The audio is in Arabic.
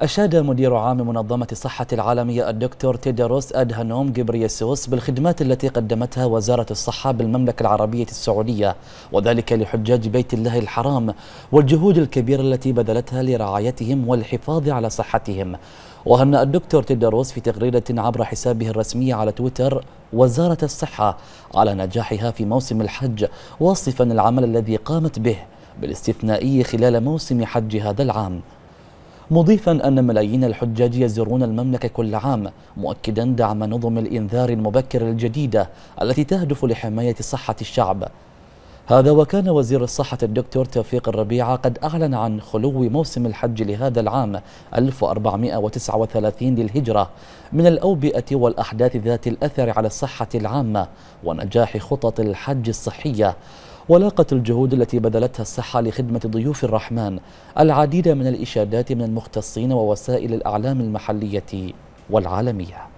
أشاد مدير عام منظمة الصحة العالمية الدكتور تيدروس أدهانوم جبريسوس بالخدمات التي قدمتها وزارة الصحة بالمملكة العربية السعودية وذلك لحجاج بيت الله الحرام والجهود الكبيرة التي بذلتها لرعايتهم والحفاظ على صحتهم وهنأ الدكتور تيدروس في تغريدة عبر حسابه الرسمي على تويتر وزارة الصحة على نجاحها في موسم الحج واصفا العمل الذي قامت به بالاستثنائي خلال موسم حج هذا العام مضيفا أن ملايين الحجاج يزورون المملكة كل عام مؤكدا دعم نظم الإنذار المبكر الجديدة التي تهدف لحماية صحة الشعب هذا وكان وزير الصحة الدكتور توفيق الربيعة قد أعلن عن خلو موسم الحج لهذا العام 1439 للهجرة من الأوبئة والأحداث ذات الأثر على الصحة العامة ونجاح خطط الحج الصحية ولاقت الجهود التي بذلتها الصحة لخدمة ضيوف الرحمن العديد من الإشادات من المختصين ووسائل الأعلام المحلية والعالمية